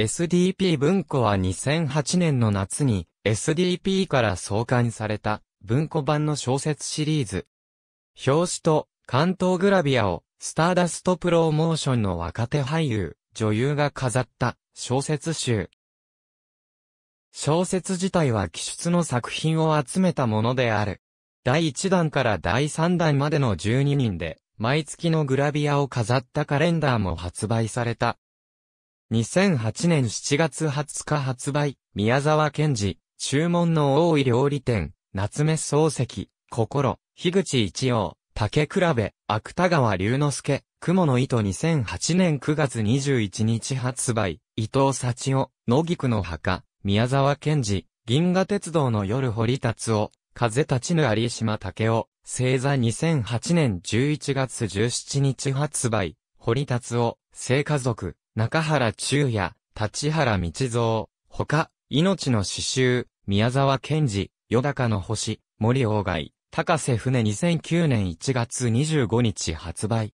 SDP 文庫は2008年の夏に SDP から創刊された文庫版の小説シリーズ。表紙と関東グラビアをスターダストプロモーションの若手俳優、女優が飾った小説集。小説自体は記述の作品を集めたものである。第1弾から第3弾までの12人で、毎月のグラビアを飾ったカレンダーも発売された。2008年7月20日発売、宮沢賢治、注文の多い料理店、夏目漱石、心、樋口一葉、竹比べ、芥川龍之介、雲の糸2008年9月21日発売、伊藤幸夫、野菊の墓、宮沢賢治、銀河鉄道の夜堀つ夫、風立ちぬ有島武夫、星座2008年11月17日発売、堀つ夫、聖家族、中原中也、立原道蔵、他、命の詩集、宮沢賢治、よだかの星、森鴎外、高瀬船2009年1月25日発売。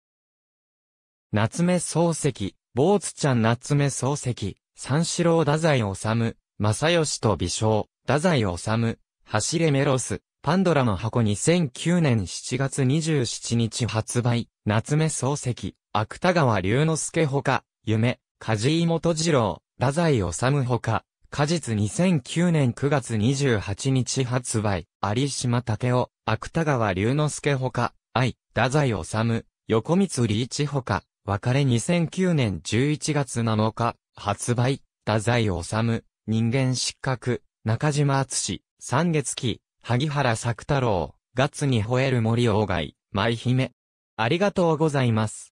夏目漱石、坊津ちゃん夏目漱石、三四郎太宰治、正義と美少、太宰治、走れメロス、パンドラの箱2009年7月27日発売、夏目漱石、芥川龍之介ほか、夢、梶井元次郎、太宰治ほか、果実2009年9月28日発売、有島武雄、芥川龍之介ほか、愛、太宰治、横光理ーチほか、別れ2009年11月7日、発売、太宰治、人間失格、中島敦、三月期、萩原作太郎、ガッツに吠える森鴎外、舞姫。ありがとうございます。